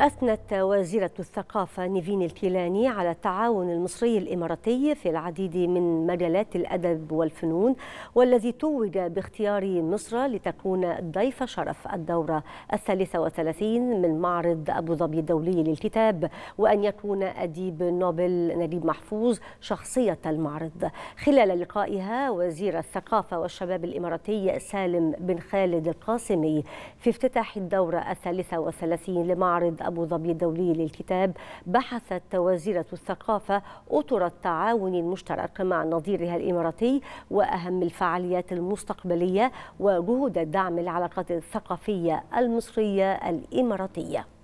أثنت وزيرة الثقافة نيفين الكيلاني على التعاون المصري الإماراتي في العديد من مجالات الأدب والفنون والذي توج باختيار مصر لتكون ضيف شرف الدورة الثالثة وثلاثين من معرض أبو ظبي الدولي للكتاب وأن يكون أديب نوبل نجيب محفوظ شخصية المعرض خلال لقائها وزير الثقافة والشباب الإماراتي سالم بن خالد القاسمي في افتتاح الدورة الثالثة وثلاثين لمعرض أبو ظبي الدولي للكتاب بحثت وزيرة الثقافة أطر التعاون المشترك مع نظيرها الإماراتي وأهم الفعاليات المستقبلية وجهود دعم العلاقات الثقافية المصرية الإماراتية